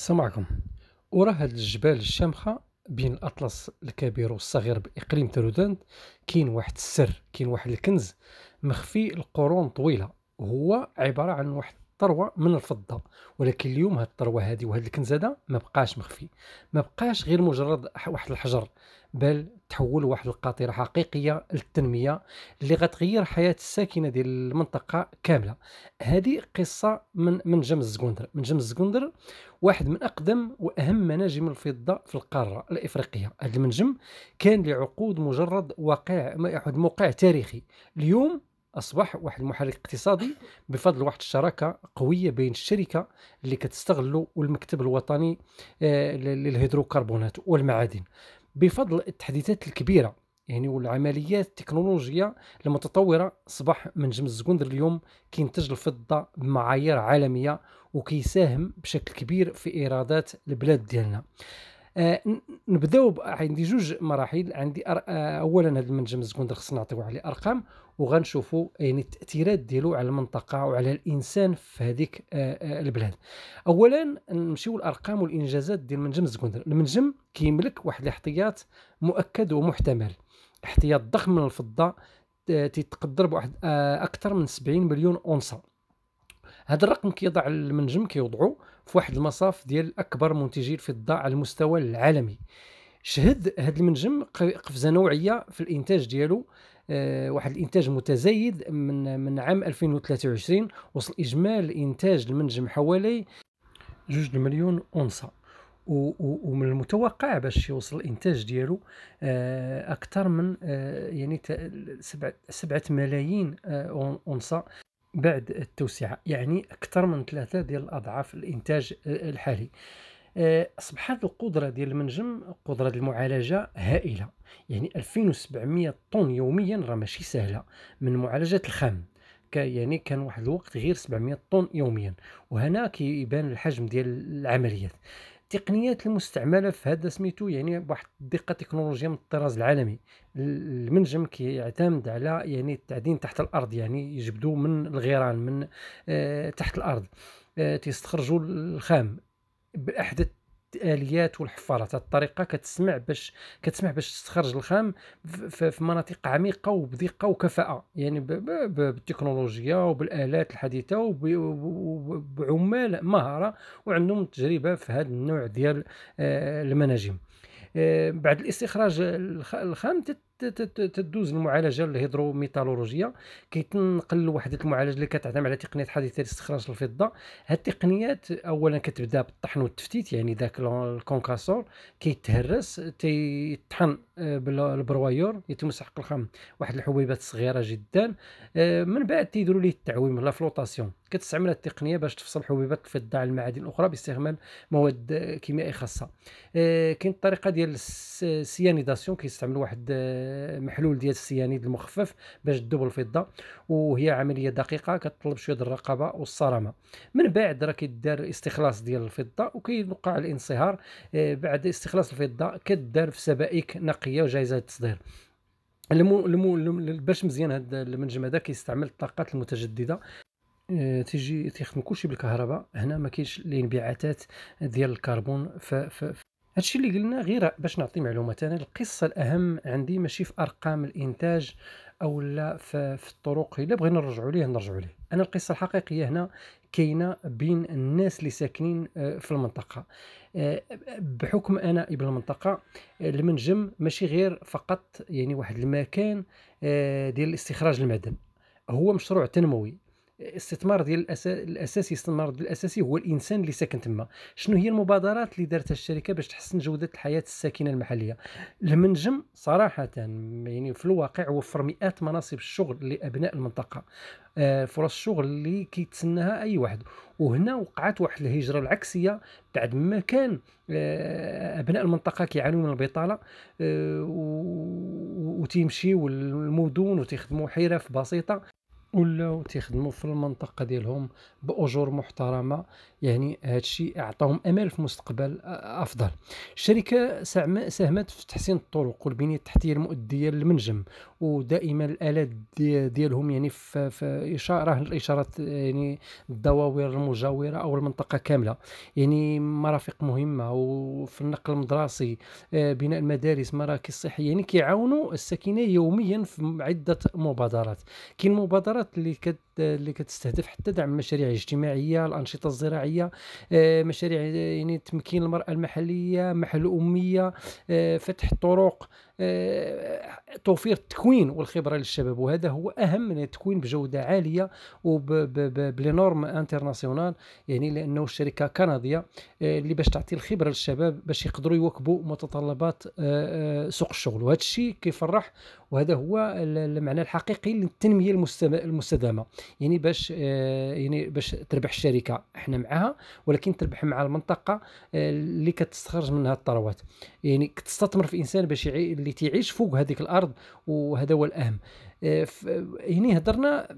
سمعكم وراه هاد الجبال الشامخه بين الاطلس الكبير والصغير باقليم ترودانت كاين واحد السر كاين واحد الكنز مخفي لقرون طويله هو عباره عن واحد الثروه من الفضه ولكن اليوم هذه الثروه هذه وهذا الكنز هذا ما بقاش مخفي ما بقاش غير مجرد واحد الحجر بل تحول واحد القاطره حقيقيه للتنميه اللي غتغير حياه الساكنه ديال المنطقه كامله هذه قصه من من جمز زكوندر من جمز زكوندر واحد من اقدم واهم مناجم الفضه في القاره الافريقيه هذا المنجم كان لعقود مجرد واقع موقع تاريخي اليوم اصبح واحد المحرك اقتصادي بفضل واحد الشراكه قويه بين الشركه اللي كتستغلو والمكتب الوطني آه، للهيدروكربونات والمعادن بفضل التحديثات الكبيره يعني والعمليات التكنولوجيه المتطوره اصبح منجم الزكوندر اليوم كينتج الفضه بمعايير عالميه وكيساهم بشكل كبير في ايرادات البلاد ديالنا آه نبداو عندي جوج مراحل عندي أر... آه اولا هذا المنجم الزكوندر خصنا نعطيو عليه ارقام وغنشوفوا يعني التاثيرات ديالو على المنطقه وعلى الانسان في هذيك آه، آه، البلاد اولا نمشيو الارقام والانجازات ديال منجم زكندر المنجم كيملك واحد الاحتياط مؤكد ومحتمل احتياط ضخم من الفضه تيتقدر بواحد آه، اكثر من 70 مليون اونصه هذا الرقم كيضع المنجم كيوضعو في واحد المصاف ديال اكبر منتجي الفضه على المستوى العالمي شهد هذا المنجم قفزه نوعيه في الانتاج ديالو آه، واحد الانتاج متزايد من من عام 2023 وصل اجمال انتاج المنجم حوالي 2 مليون اونصه ومن المتوقع باش يوصل الانتاج ديالو آه، اكثر من آه، يعني 7 ملايين اونصه بعد التوسعه يعني اكثر من ثلاثه ديال الاضعاف الانتاج الحالي آه، اصبحت القدره ديال المنجم قدره المعالجه هائله يعني 2700 طن يوميا راه ماشي سهله من معالجه الخام يعني كان واحد الوقت غير 700 طن يوميا وهنا كيبان الحجم ديال العمليات التقنيات المستعمله في هذا سميتو يعني بواحد الدقه تكنولوجيا من الطراز العالمي المنجم كيعتمد على يعني التعدين تحت الارض يعني يجبدوا من الغيران من آه، تحت الارض آه، تيستخرجوا الخام باحدث الاليات والحفارات الطريقه كتسمع باش كتسمع باش تستخرج الخام في مناطق عميقه وبدقه وكفاءه يعني بالتكنولوجيا وبالالات الحديثه وبعمال مهاره وعندهم تجربه في هذا النوع ديال آه، المناجم آه، بعد الاستخراج الخام تدوز المعالجه الهيدروميتالورجيه كيتنقل لواحد المعالجه اللي كتعتمد على تقنيه حديثه لاستخراج الفضه هاد التقنيات اولا كتبدا بالطحن والتفتيت يعني ذاك الكونكاسور كيتهرس تيطحن آه، بالبروايور سحق الخام واحد الحبيبات صغيره جدا آه، من بعد تيديروا ليه التعويم لا فلوطاسيون كتستعمل التقنيه باش تفصل حبوبات الفضه على المعادن الاخرى باستعمال مواد كيميائيه خاصه آه، كاين الطريقه ديال السيانيداسيون كيستعمل واحد آه، محلول ديال السيانيد المخفف باش تذوب الفضه وهي عمليه دقيقه كتطلب شويه الرقابه والصرامه من بعد راه كيدار استخلاص ديال الفضه وكيوقع الانصهار آه، بعد استخلاص الفضه كدار في سبائك نقيه وجاهزه للتصدير المو المو باش مزيان هذا المنجم هذا كيستعمل الطاقات المتجدده آه، تيجي تيخدم كلشي بالكهرباء هنا ما كاينش الانبعاثات ديال الكربون ف ف هادشي اللي قلنا غير باش نعطي معلومات انا القصه الاهم عندي ماشي في ارقام الانتاج او لا في الطرق الا بغينا نرجعوا ليه نرجعوا ليه انا القصه الحقيقيه هنا كاينه بين الناس اللي ساكنين آه، في المنطقه آه، بحكم انا ابن المنطقه المنجم ماشي غير فقط يعني واحد المكان ديال استخراج المعدن هو مشروع تنموي الاستثمار ديال الاساسي الاستثمار ديال الاساسي هو الانسان اللي ساكن تما شنو هي المبادرات اللي دارتها الشركه باش تحسن جوده الحياه الساكنه المحليه المنجم صراحه يعني في الواقع وفر مئات مناصب الشغل لابناء المنطقه آه، فرص الشغل اللي كيتسناها اي واحد وهنا وقعت واحد الهجره العكسيه بعد ما كان آه، ابناء المنطقه كيعانوا من البطاله آه، وتيمشيو للمدن وتخدموا حرف بسيطه ولاو تيخدموا في المنطقه ديالهم باجور محترمه يعني هذا الشيء اعطاهم امل في مستقبل افضل الشركه ساهمت في تحسين الطرق والبنيه التحتيه المؤديه للمنجم ودائما الالات ديالهم يعني في, اشاره الاشارات يعني الدواوير المجاوره او المنطقه كامله يعني مرافق مهمه وفي النقل المدرسي بناء المدارس مراكز صحيه يعني كيعاونوا الساكنه يوميا في عده مبادرات كاين مبادرات اللي كت اللي كتستهدف حتى دعم المشاريع الاجتماعيه الانشطه الزراعيه آه، مشاريع يعني تمكين المراه المحليه محل اميه آه، فتح الطرق آه، توفير التكوين والخبره للشباب وهذا هو اهم من التكوين بجوده عاليه وبلينورم انترناسيونال يعني لانه الشركه كنديه آه، اللي باش تعطي الخبره للشباب باش يقدروا يواكبوا متطلبات آه، سوق الشغل وهذا الشيء كيفرح وهذا هو المعنى الحقيقي للتنميه المستدامه يعني باش يعني باش تربح الشركه احنا معها ولكن تربح مع المنطقه اللي كتستخرج منها الثروات يعني كتستثمر في انسان باش اللي اللي تيعيش فوق هذيك الارض وهذا هو الاهم آه، هنا هضرنا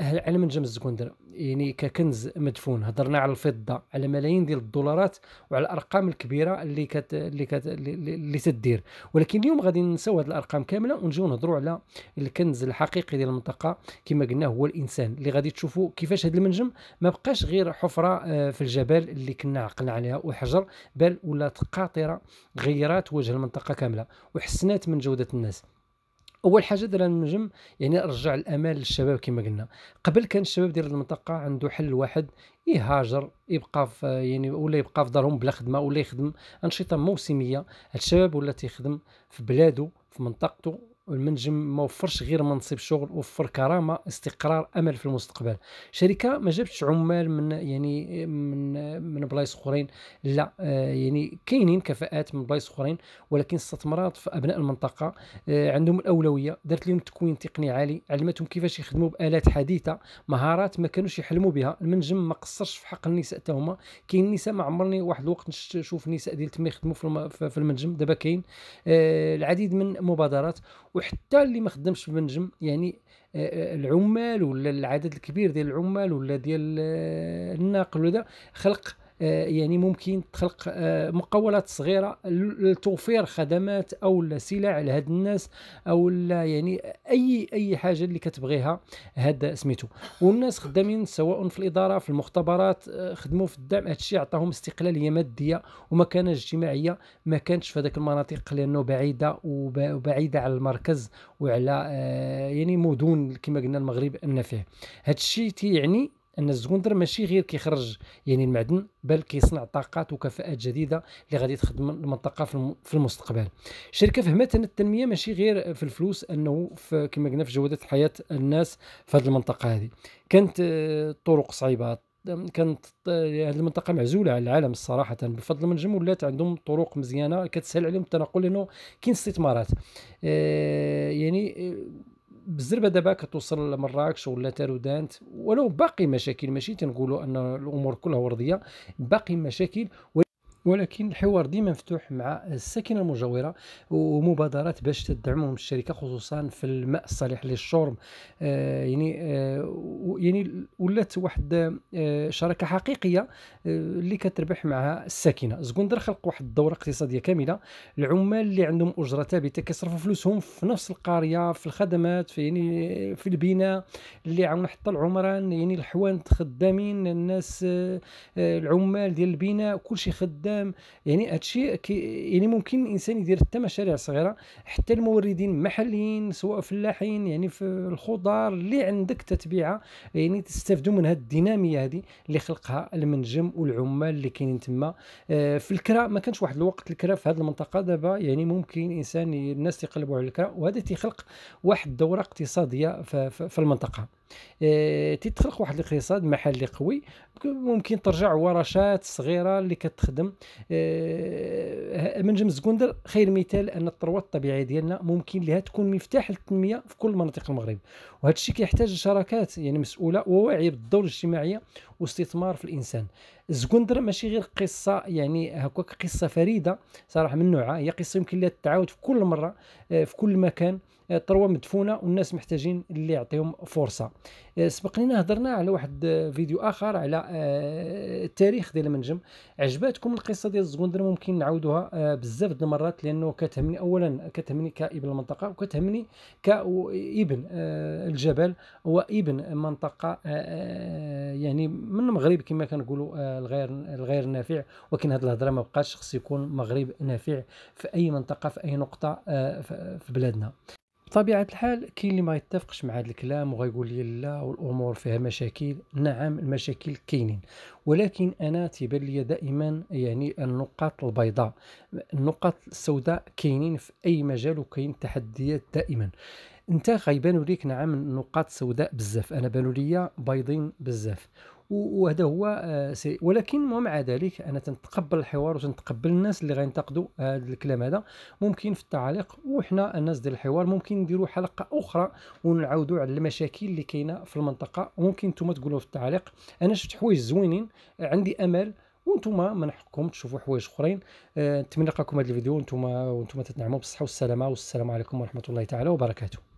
على علم جمز زكوندر يعني ككنز مدفون هضرنا على الفضه على ملايين ديال الدولارات وعلى الارقام الكبيره اللي كت اللي كت اللي تدير ولكن اليوم غادي نساو هذه الارقام كامله ونجيو نهضروا على الكنز الحقيقي ديال المنطقه كما قلنا هو الانسان اللي غادي تشوفوا كيفاش هذا المنجم ما بقاش غير حفره آه، في الجبل اللي كنا عقلنا عليها وحجر بل ولات قاطره غيرات وجه المنطقه كامله وحسنات من جوده الناس اول حاجه درنا النجم يعني رجع الامال للشباب كما قلنا قبل كان الشباب ديال المنطقه عنده حل واحد يهاجر يبقى في يعني ولا يبقى في دارهم بلا خدمه ولا يخدم انشطه موسميه الشباب ولا تيخدم في بلادو في منطقته المنجم ما وفرش غير منصب شغل وفر كرامه استقرار امل في المستقبل شركه ما جابتش عمال من يعني من من بلايص اخرين لا آه، يعني كاينين كفاءات من بلايص اخرين ولكن استثمرات في ابناء المنطقه آه، عندهم الاولويه دارت لهم تكوين تقني عالي علمتهم كيفاش يخدموا بالات حديثه مهارات ما كانوش يحلموا بها المنجم ما قصرش في حق النساء حتى هما كاين نساء ما عمرني واحد الوقت نشوف نساء ديال تما يخدموا في المنجم دابا كاين آه، العديد من مبادرات وحتى اللي ما خدمش بنجم يعني آه، آه، العمال ولا العدد الكبير ديال العمال ولا ديال آه، الناقل ولا خلق آه، يعني ممكن تخلق آه، مقاولات صغيره لتوفير خدمات او سلع لهاد الناس او يعني اي اي حاجه اللي كتبغيها هاد سميتو والناس خدامين سواء في الاداره في المختبرات آه، خدموا في الدعم هادشي عطاهم استقلاليه ماديه ومكانه اجتماعيه ما كانتش في هذاك المناطق لانه بعيده وبعيده على المركز وعلى يعني مدن كما قلنا المغرب ان فيه هادشي تيعني ان الزوندر ماشي غير كيخرج يعني المعدن بل كيصنع طاقات وكفاءات جديده اللي غادي تخدم المنطقه في المستقبل الشركه فهمت ان التنميه ماشي غير في الفلوس انه كما قلنا في جوده حياه الناس في هذه المنطقه هذه كانت آه، طرق صعيبه كانت آه، هذه المنطقه معزوله على العالم الصراحه بفضل المنجم ولات عندهم طرق مزيانه كتسهل عليهم التنقل لانه كاين استثمارات آه، يعني بالزربه دابا كتوصل لمراكش ولا تارودانت ولو باقي مشاكل ماشي تنقولوا ان الامور كلها ورديه باقي مشاكل ولكن الحوار ديما مفتوح مع الساكنه المجاوره ومبادرات باش تدعمهم الشركه خصوصا في الماء الصالح للشرب آه، يعني آه، يعني ولات واحد آه، شراكه حقيقيه اللي كتربح معها الساكنه زكوندر خلق واحد الدوره اقتصاديه كامله العمال اللي عندهم اجره ثابته كيصرفوا فلوسهم في نفس القريه في الخدمات في يعني في البناء اللي عاون حتى العمران يعني الحوانت خدامين الناس العمال ديال البناء كلشي خدام الخدام يعني هادشي يعني ممكن الانسان يدير حتى مشاريع صغيره حتى الموردين محليين سواء فلاحين يعني في الخضار اللي عندك تتبيعها يعني تستافدوا من هاد الديناميه هذه اللي خلقها المنجم والعمال اللي كاينين تما أه، في الكرا ما كانش واحد الوقت الكرا في هذه المنطقه دابا يعني ممكن الانسان الناس يقلبوا على الكرا وهذا تيخلق واحد الدوره اقتصاديه في المنطقه اه تيتخلق واحد الاقتصاد محلي قوي ممكن ترجع ورشات صغيره اللي كتخدم اه منجم زكوندر خير مثال ان الثروه الطبيعيه ديالنا ممكن لها تكون مفتاح للتنميه في كل مناطق المغرب وهذا الشيء كيحتاج شراكات يعني مسؤوله وواعيه بالدور الاجتماعيه واستثمار في الانسان زكوندر ماشي غير قصه يعني هكاك قصه فريده صراحه من نوعها هي قصه يمكن لها التعاود في كل مره آه، في كل مكان الثروه مدفونه والناس محتاجين اللي يعطيهم فرصه آه، سبق لينا هضرنا على واحد آه، فيديو اخر على آه، التاريخ ديال المنجم عجباتكم القصه ديال الزغندر ممكن نعاودوها بزاف د المرات لانه كتهمني اولا كتهمني كابن المنطقه وكتهمني كابن الجبل وابن منطقه يعني من المغرب كما كنقولوا الغير الغير نافع ولكن هذه الهضره ما بقاش خص يكون مغرب نافع في اي منطقه في اي نقطه في بلادنا بطبيعه الحال كاين اللي ما يتفقش مع هذا الكلام وغيقول لي لا والامور فيها مشاكل نعم المشاكل كاينين ولكن انا تيبان لي دائما يعني النقاط البيضاء النقاط السوداء كاينين في اي مجال وكاين تحديات دائما انت غيبانوا ليك نعم نقاط سوداء بزاف انا بانوا ليا بيضين بزاف وهذا هو آه، ولكن ومع ذلك انا تنتقبل الحوار وتنتقبل الناس اللي غينتقدوا آه، هذا الكلام هذا ممكن في التعاليق وحنا الناس ديال الحوار ممكن نديروا حلقه اخرى ونعاودوا على المشاكل اللي كاينه في المنطقه وممكن انتم تقولوا في التعليق انا شفت حوايج زوينين عندي امل وانتم من حقكم تشوفوا حوايج اخرين آه، نتمنى أه لقاكم هذا الفيديو وانتم وانتم تتنعموا بالصحه والسلامه والسلام عليكم ورحمه الله تعالى وبركاته